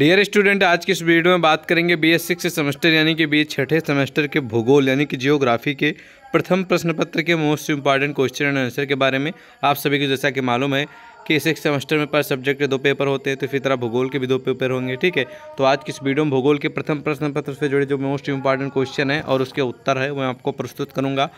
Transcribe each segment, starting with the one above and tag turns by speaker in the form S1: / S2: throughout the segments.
S1: dear student आज के इस वीडियो में बात करेंगे बी एस सिक्स सेमेस्टर यानी कि बी एस छठे सेमेस्टर के भूगोल यानी कि जियोग्राफी के प्रथम प्रश्न पत्र के most important question and answer के बारे में आप सभी को जैसा कि मालूम है कि एक सेमेस्टर में पर सब्जेक्ट के दो पेपर होते हैं तो फिर तरह भूगोल के भी दो पेपर होंगे ठीक है तो आज की इस वीडियो में भूगोल के प्रथम प्रश्न पत्र से जुड़े जो मोस्ट इंपॉर्टेंट क्वेश्चन है और उसके उत्तर है वह आपको प्रस्तुत करूँगा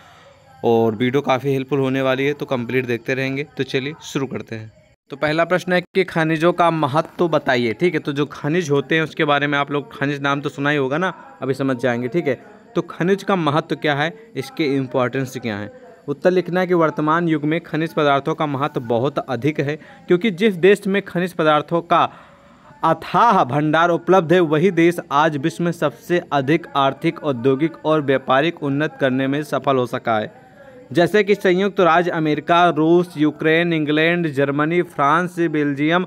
S1: और वीडियो काफ़ी हेल्पफुल होने वाली है तो कंप्लीट देखते रहेंगे तो चलिए शुरू करते हैं तो पहला प्रश्न है कि खनिजों का महत्व तो बताइए ठीक है तो जो खनिज होते हैं उसके बारे में आप लोग खनिज नाम तो सुना ही होगा ना अभी समझ जाएंगे ठीक है तो खनिज का महत्व क्या है इसके इम्पोर्टेंस क्या है उत्तर लिखना है कि वर्तमान युग में खनिज पदार्थों का महत्व बहुत अधिक है क्योंकि जिस देश में खनिज पदार्थों का अथाह भंडार उपलब्ध है वही देश आज विश्व में सबसे अधिक आर्थिक औद्योगिक और व्यापारिक उन्नत करने में सफल हो सका है जैसे कि संयुक्त राज्य अमेरिका रूस Ukraine England Germany France Belgium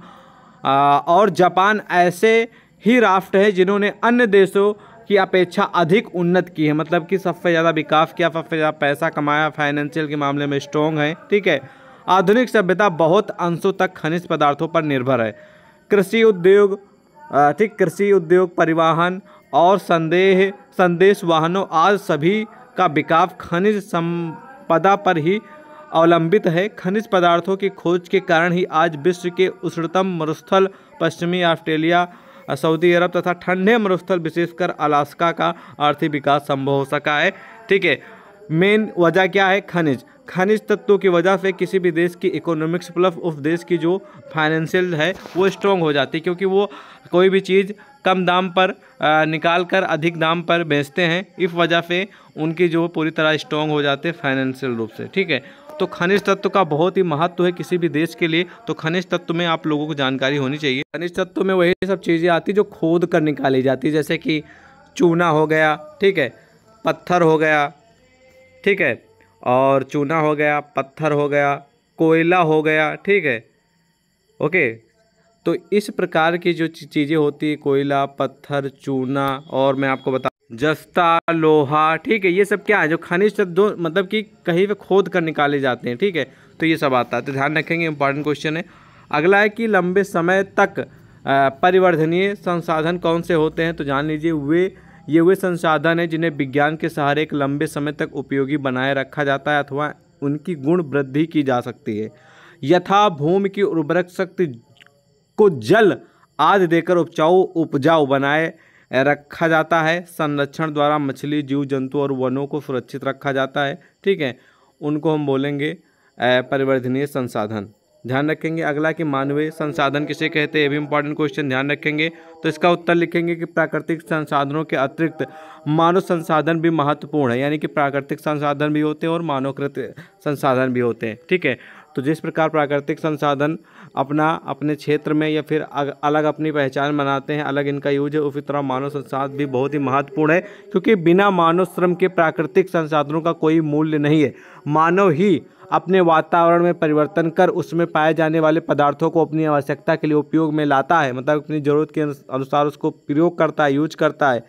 S1: और जापान ऐसे ही राष्ट्र हैं जिन्होंने अन्य देशों की अपेक्षा अधिक उन्नत की है मतलब कि सबसे ज़्यादा विकास किया सबसे ज़्यादा पैसा कमाया फाइनेंशियल के मामले में स्ट्रॉन्ग है ठीक है आधुनिक सभ्यता बहुत अंशों तक खनिज पदार्थों पर निर्भर है कृषि उद्योग ठीक कृषि उद्योग परिवहन और संदेह संदेश वाहनों आज सभी का विकास खनिज सम पदा पर ही अवलंबित है खनिज पदार्थों की खोज के कारण ही आज विश्व के उष्णतम मरुस्थल पश्चिमी ऑस्ट्रेलिया सऊदी अरब तथा ठंडे मरुस्थल विशेषकर अलास्का का आर्थिक विकास संभव हो सका है ठीक है मेन वजह क्या है खनिज खनिज तत्वों की वजह से किसी भी देश की इकोनॉमिक्स प्लस उस देश की जो फाइनेंशियल है वो स्ट्रॉन्ग हो जाती है क्योंकि वो कोई भी चीज़ कम दाम पर निकाल कर अधिक दाम पर बेचते हैं इस वजह से उनकी जो पूरी तरह स्ट्रॉन्ग हो जाते हैं फाइनेंशियल रूप से ठीक है तो खनिज तत्व का बहुत ही महत्व है किसी भी देश के लिए तो खनिज तत्व में आप लोगों को जानकारी होनी चाहिए खनिज तत्व में वही सब चीज़ें आती जो खोद कर निकाली जाती जैसे कि चूना हो गया ठीक है पत्थर हो गया ठीक है और चूना हो गया पत्थर हो गया कोयला हो गया ठीक है ओके तो इस प्रकार की जो चीज़ें होती है कोयला पत्थर चूना और मैं आपको बता जस्ता लोहा ठीक है ये सब क्या है जो खनिज तत्व मतलब कि कहीं पे खोद कर निकाले जाते हैं ठीक है तो ये सब आता है तो ध्यान रखेंगे इंपॉर्टेंट क्वेश्चन है अगला है कि लंबे समय तक परिवर्धनीय संसाधन कौन से होते हैं तो जान लीजिए वे ये वे संसाधन हैं जिन्हें विज्ञान के सहारे एक लंबे समय तक उपयोगी बनाए रखा जाता है अथवा उनकी गुण वृद्धि की जा सकती है यथा भूमि की उर्वरक शक्ति को जल आदि देकर उपजाऊ उपजाऊ बनाए रखा जाता है संरक्षण द्वारा मछली जीव जंतु और वनों को सुरक्षित रखा जाता है ठीक है उनको हम बोलेंगे परिवर्धनीय संसाधन ध्यान रखेंगे अगला कि मानवीय संसाधन किसे कहते हैं ये भी इंपॉर्टेंट क्वेश्चन ध्यान रखेंगे तो इसका उत्तर लिखेंगे कि प्राकृतिक संसाधनों के अतिरिक्त मानव संसाधन भी महत्वपूर्ण है यानी कि प्राकृतिक संसाधन भी होते हैं और मानवकृत संसाधन भी होते हैं ठीक है तो जिस प्रकार प्राकृतिक संसाधन अपना अपने क्षेत्र में या फिर अलग अपनी पहचान बनाते हैं अलग इनका यूज है उसी तरह मानव संसाधन भी बहुत ही महत्वपूर्ण है क्योंकि बिना मानव श्रम के प्राकृतिक संसाधनों का कोई मूल्य नहीं है मानव ही अपने वातावरण में परिवर्तन कर उसमें पाए जाने वाले पदार्थों को अपनी आवश्यकता के लिए उपयोग में लाता है मतलब अपनी ज़रूरत के अनुसार उसको प्रयोग करता है यूज करता है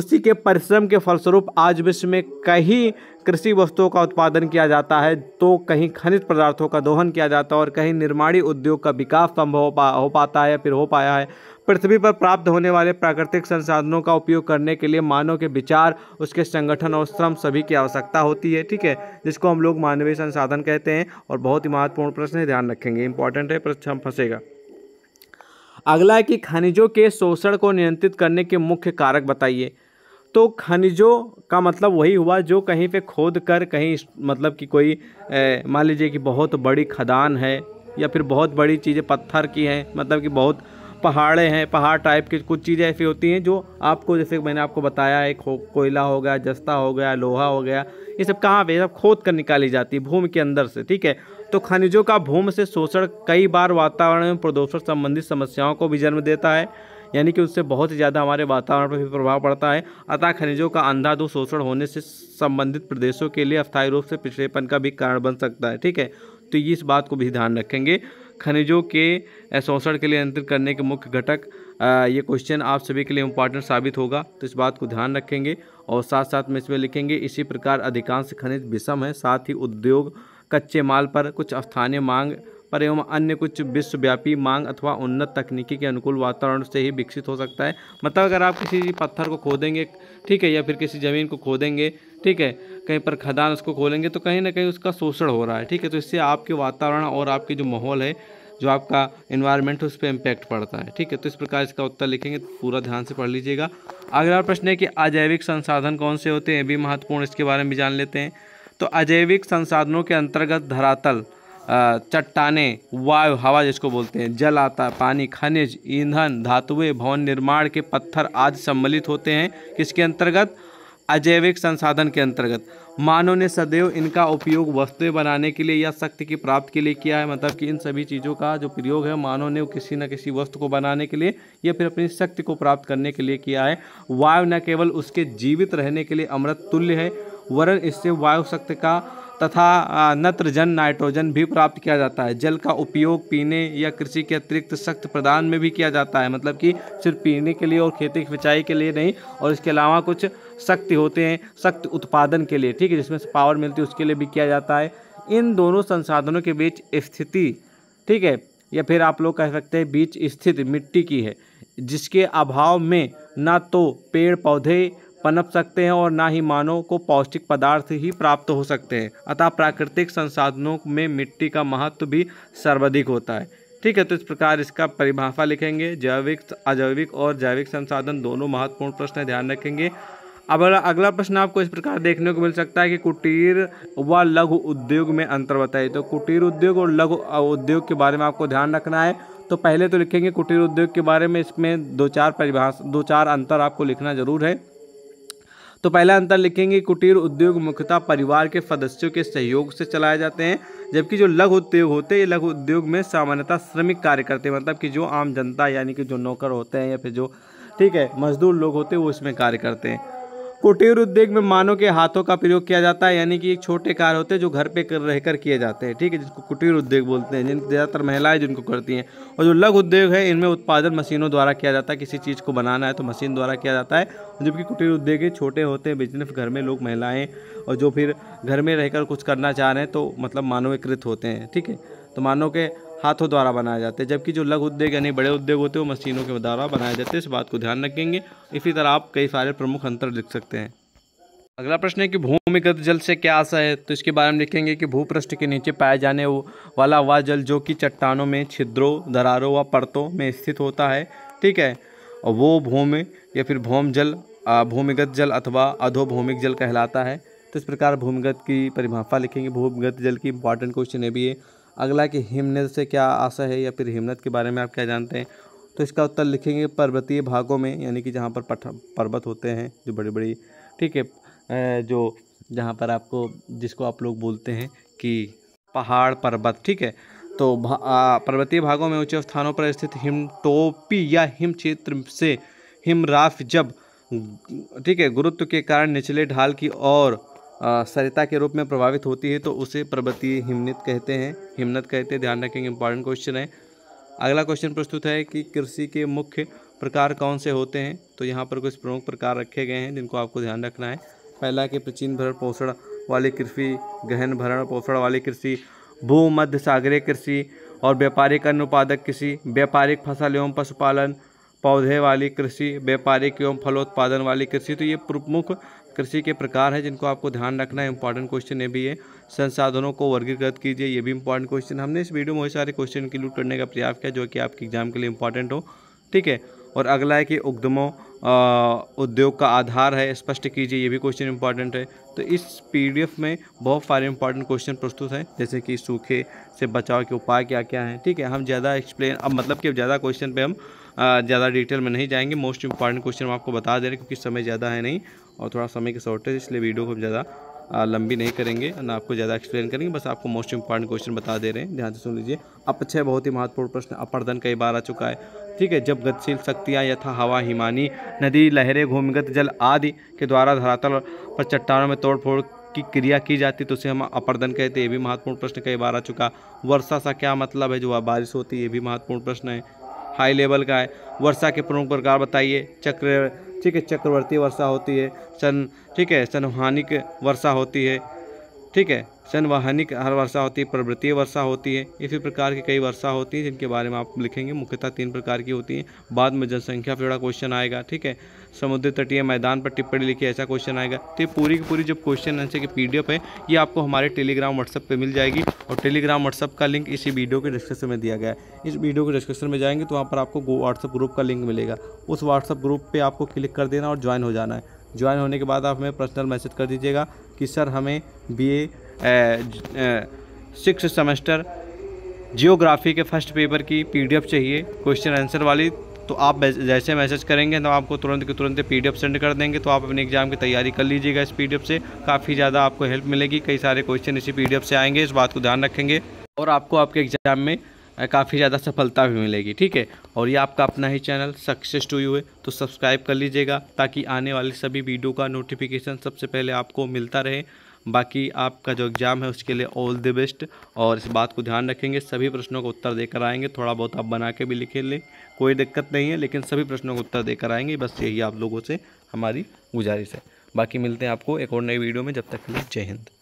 S1: उसी के परिश्रम के फलस्वरूप आज विश्व में कहीं कृषि वस्तुओं का उत्पादन किया जाता है तो कहीं खनिज पदार्थों का दोहन किया जाता है और कहीं निर्माणी उद्योग का विकास संभव पा, हो पाता है या फिर हो पाया है पृथ्वी पर प्राप्त होने वाले प्राकृतिक संसाधनों का उपयोग करने के लिए मानव के विचार उसके संगठन और श्रम सभी की आवश्यकता होती है ठीक है जिसको हम लोग मानवीय संसाधन कहते हैं और बहुत ही महत्वपूर्ण प्रश्न है ध्यान रखेंगे इंपॉर्टेंट है प्रश्न फंसेगा अगला है कि खनिजों के शोषण को नियंत्रित करने के मुख्य कारक बताइए तो खनिजों का मतलब वही हुआ जो कहीं पे खोद कर कहीं मतलब कि कोई मान लीजिए कि बहुत बड़ी खदान है या फिर बहुत बड़ी चीज़ें पत्थर की हैं मतलब कि बहुत पहाड़े हैं पहाड़ टाइप की कुछ चीज़ें ऐसी होती हैं जो आपको जैसे मैंने आपको बताया है कोयला हो गया जस्ता हो गया लोहा हो गया ये सब कहाँ पर सब खोद कर निकाली जाती है भूमि के अंदर से ठीक है तो खनिजों का भूमि से शोषण कई बार वातावरण में प्रदूषण संबंधित समस्याओं को भी जन्म देता है यानी कि उससे बहुत ही ज़्यादा हमारे वातावरण पर भी प्रभाव पड़ता है अतः खनिजों का अंधाधु शोषण होने से संबंधित प्रदेशों के लिए अस्थायी रूप से पिछड़ेपन का भी कारण बन सकता है ठीक है तो इस बात को भी ध्यान रखेंगे खनिजों के शोषण के लिए नियंत्रित करने के मुख्य घटक ये क्वेश्चन आप सभी के लिए इम्पॉर्टेंट साबित होगा तो इस बात को ध्यान रखेंगे और साथ साथ में इसमें लिखेंगे इसी प्रकार अधिकांश खनिज विषम है साथ ही उद्योग कच्चे माल पर कुछ स्थानीय मांग पर एवं अन्य कुछ विश्वव्यापी मांग अथवा उन्नत तकनीकी के अनुकूल वातावरण से ही विकसित हो सकता है मतलब अगर आप किसी पत्थर को खोदेंगे ठीक है या फिर किसी ज़मीन को खोदेंगे ठीक है कहीं पर खदान उसको खोलेंगे तो कहीं ना कहीं उसका शोषण हो रहा है ठीक है तो इससे आपके वातावरण और आपके जो माहौल है जो आपका इन्वायरमेंट है उस पर इम्पैक्ट पड़ता है ठीक है तो इस प्रकार इसका उत्तर लिखेंगे तो पूरा ध्यान से पढ़ लीजिएगा अगला प्रश्न है कि अजैविक संसाधन कौन से होते हैं भी महत्वपूर्ण इसके बारे में जान लेते हैं तो अजैविक संसाधनों के अंतर्गत धरातल चट्टाने वायु हवा जिसको बोलते हैं जल आता पानी खनिज ईंधन धातुएं भवन निर्माण के पत्थर आदि सम्मिलित होते हैं किसके अंतर्गत अजैविक संसाधन के अंतर्गत मानव ने सदैव इनका उपयोग वस्तुएं बनाने के लिए या शक्ति की प्राप्ति के लिए किया है मतलब कि इन सभी चीज़ों का जो प्रयोग है मानव ने किसी न किसी वस्तु को बनाने के लिए या फिर अपनी शक्ति को प्राप्त करने के लिए किया है वायु न केवल उसके जीवित रहने के लिए अमृत तुल्य है वरन इससे वायु शक्ति का तथा नत्रजन नाइट्रोजन भी प्राप्त किया जाता है जल का उपयोग पीने या कृषि के अतिरिक्त शक्ति प्रदान में भी किया जाता है मतलब कि सिर्फ पीने के लिए और खेती की सिंचाई के लिए नहीं और इसके अलावा कुछ शक्ति होते हैं शक्ति उत्पादन के लिए ठीक है जिसमें से पावर मिलती है उसके लिए भी किया जाता है इन दोनों संसाधनों के बीच स्थिति ठीक है या फिर आप लोग कह सकते हैं बीच स्थित मिट्टी की है जिसके अभाव में ना तो पेड़ पौधे पनप सकते हैं और ना ही मानव को पौष्टिक पदार्थ ही प्राप्त हो सकते हैं अतः प्राकृतिक संसाधनों में मिट्टी का महत्व भी सर्वाधिक होता है ठीक है तो इस प्रकार इसका परिभाषा लिखेंगे जैविक अजैविक और जैविक संसाधन दोनों महत्वपूर्ण प्रश्न है ध्यान रखेंगे अब अगला प्रश्न आपको इस प्रकार देखने को मिल सकता है कि कुटीर व लघु उद्योग में अंतर बताइए तो कुटीर उद्योग और लघु उद्योग के बारे में आपको ध्यान रखना है तो पहले तो लिखेंगे कुटीर उद्योग के बारे में इसमें दो चार परिभाषा दो चार अंतर आपको लिखना जरूर है तो पहला अंतर लिखेंगे कुटीर उद्योग मुख्यतः परिवार के सदस्यों के सहयोग से चलाए जाते हैं जबकि जो लघु उद्योग होते हैं लघु उद्योग में सामान्यतः श्रमिक कार्य करते हैं मतलब कि जो आम जनता यानी कि जो नौकर होते हैं या फिर जो ठीक है मजदूर लोग होते हैं वो इसमें कार्य करते हैं कुटीर उद्योग में मानव के हाथों का प्रयोग किया जाता है यानी कि एक छोटे कार्य होते हैं जो घर पे कर रहकर किए जाते हैं ठीक है जिसको कुटीर उद्योग बोलते हैं जिन ज़्यादातर महिलाएं जिनको करती हैं और जो लघु उद्योग है इनमें उत्पादन मशीनों द्वारा किया जाता है किसी चीज़ को बनाना है तो मशीन द्वारा किया जाता है जबकि कुटीर उद्योग छोटे होते हैं बिजनेस घर में लोग महिलाएँ और जो फिर घर में रहकर कुछ करना चाह रहे हैं तो मतलब मानवीकृत होते हैं ठीक है तो मानो के हाथों द्वारा बनाए जाते हैं जबकि जो लघु उद्योग यानी बड़े उद्योग होते हैं वो मशीनों के द्वारा बनाए जाते हैं इस बात को ध्यान रखेंगे इसी तरह आप कई सारे प्रमुख अंतर लिख सकते हैं अगला प्रश्न है कि भूमिगत जल से क्या आशा है तो इसके बारे में लिखेंगे कि भूपृष्ठ के नीचे पाए जाने वाला वह वा जल जो कि चट्टानों में छिद्रों दरारों व परतों में स्थित होता है ठीक है और वो भूमि या फिर भौम जल भूमिगत जल अथवा अधोभूमिक जल कहलाता है तो इस प्रकार भूमिगत की परिभाषा लिखेंगे भूमिगत जल की इंपॉर्टेंट क्वेश्चन है भी है अगला कि हिमनद से क्या आशा है या फिर हिमनद के बारे में आप क्या जानते हैं तो इसका उत्तर लिखेंगे पर्वतीय भागों में यानी कि जहाँ पर पर्वत होते हैं जो बड़ी बड़ी ठीक है जो जहाँ पर आपको जिसको आप लोग बोलते हैं कि पहाड़ पर्वत ठीक है तो भा, पर्वतीय भागों में ऊंचे स्थानों पर स्थित हिम टोपी या हिम क्षेत्र से हिमराफ जब ठीक है गुरुत्व के कारण निचले ढाल की ओर सरिता के रूप में प्रभावित होती है तो उसे पर्वतीय हिमनित कहते हैं हिमनत कहते हैं ध्यान रखेंगे इंपॉर्टेंट क्वेश्चन है अगला क्वेश्चन प्रस्तुत है कि कृषि के मुख्य प्रकार कौन से होते हैं तो यहाँ पर कुछ प्रमुख प्रकार रखे गए हैं जिनको आपको ध्यान रखना है पहला कि प्राचीन भरण पोषण वाली कृषि गहन भरण पोषण वाली कृषि भूमध्य सागरीय कृषि और व्यापारिक अन्न उत्पादक कृषि व्यापारिक फसल एवं पशुपालन पौधे वाली कृषि व्यापारिक एवं फलोत्पादन वाली कृषि तो ये प्रमुख कृषि के प्रकार हैं जिनको आपको ध्यान रखना है इंपॉर्टेंट क्वेश्चन ये भी है संसाधनों को वर्गीकृत कीजिए ये भी इंपॉर्टेंट क्वेश्चन हमने इस वीडियो में बहुत सारे क्वेश्चन इंक्लूड करने का प्रयास किया जो कि आपके एग्जाम के लिए इंपॉर्टेंट हो ठीक है और अगला है कि उद्यमों उद्योग का आधार है स्पष्ट कीजिए ये भी क्वेश्चन इंपॉर्टेंट है तो इस पीडीएफ में बहुत सारे इंपॉर्टेंट क्वेश्चन प्रस्तुत हैं जैसे कि सूखे से बचाव के उपाय क्या क्या हैं ठीक है हम ज़्यादा एक्सप्लेन अब मतलब कि ज़्यादा क्वेश्चन पे हम ज़्यादा डिटेल में नहीं जाएंगे मोस्ट इंपॉर्टेंट क्वेश्चन हम आपको बता दे रहे क्योंकि समय ज़्यादा है नहीं और थोड़ा समय की शॉर्टेज इसलिए वीडियो को ज़्यादा लंबी नहीं करेंगे ना आपको ज़्यादा एक्सप्लेन करेंगे बस आपको मोस्ट इंपॉर्टेंट क्वेश्चन बता दे रहे हैं ध्यान से सुन लीजिए अपक्षय बहुत ही महत्वपूर्ण प्रश्न अपर्दन कई बार आ चुका है ठीक है जब गतिशील शक्तियाँ यथा हवा हिमानी नदी लहरें भूमिगत जल आदि के द्वारा धरातल पर चट्टानों में तोड़फोड़ की क्रिया की जाती तो उसे हम अपर्दन कहते हैं ये भी महत्वपूर्ण प्रश्न कई बार आ चुका वर्षा सा क्या मतलब है जो बारिश होती है ये भी महत्वपूर्ण प्रश्न है हाई लेवल का है वर्षा के प्रमुख प्रकार बताइए चक्र ठीक है चक्रवर्ती वर्षा होती है सन ठीक है सनहानिक वर्षा होती है ठीक है संवाहनिक वाहनिक हर वर्षा होती है पर्वतीय वर्षा होती है इसी प्रकार की कई वर्षा होती है जिनके बारे में आप लिखेंगे मुख्यतः तीन प्रकार की होती है बाद में जनसंख्या पर जोड़ा क्वेश्चन आएगा ठीक है समुद्र तटीय मैदान पर टिप्पणी लिखी ऐसा क्वेश्चन आएगा तो ये पूरी की पूरी जो क्वेश्चन आंसर की पी है ये आपको हमारे टेलीग्राम व्हाट्सअप पर मिल जाएगी और टेलीग्राम व्हाट्सअप का लिंक इसी वीडियो के डिस्क्रिप्शन में दिया गया है इस वीडियो के डिस्क्रिप्शन में जाएंगे तो वहाँ पर आपको व्हाट्सअप ग्रुप का लिंक मिलेगा उस व्हाट्सअप ग्रुप पर आपको क्लिक कर देना और ज्वाइन हो जाना है ज्वाइन होने के बाद आप हमें पर्सनल मैसेज कर दीजिएगा कि सर हमें बी सिक्स सेमेस्टर जियोग्राफी के फर्स्ट पेपर की पीडीएफ चाहिए क्वेश्चन आंसर वाली तो आप जैसे मैसेज करेंगे तो आपको तुरंत के तुरंत पी सेंड कर देंगे तो आप अपने एग्जाम की तैयारी कर लीजिएगा इस पी से काफ़ी ज़्यादा आपको हेल्प मिलेगी कई सारे क्वेश्चन इसी पी से आएंगे इस बात को ध्यान रखेंगे और आपको आपके एग्ज़ाम में काफ़ी ज़्यादा सफलता भी मिलेगी ठीक है और ये आपका अपना ही चैनल सक्सेस टू यू है तो सब्सक्राइब कर लीजिएगा ताकि आने वाले सभी वीडियो का नोटिफिकेशन सबसे पहले आपको मिलता रहे बाकी आपका जो एग्ज़ाम है उसके लिए ऑल द बेस्ट और इस बात को ध्यान रखेंगे सभी प्रश्नों का उत्तर देकर आएंगे थोड़ा बहुत आप बना के भी लिखे लें कोई दिक्कत नहीं है लेकिन सभी प्रश्नों का उत्तर देकर आएंगे बस यही आप लोगों से हमारी गुजारिश है बाकी मिलते हैं आपको एक और नई वीडियो में जब तक के लिए जय हिंद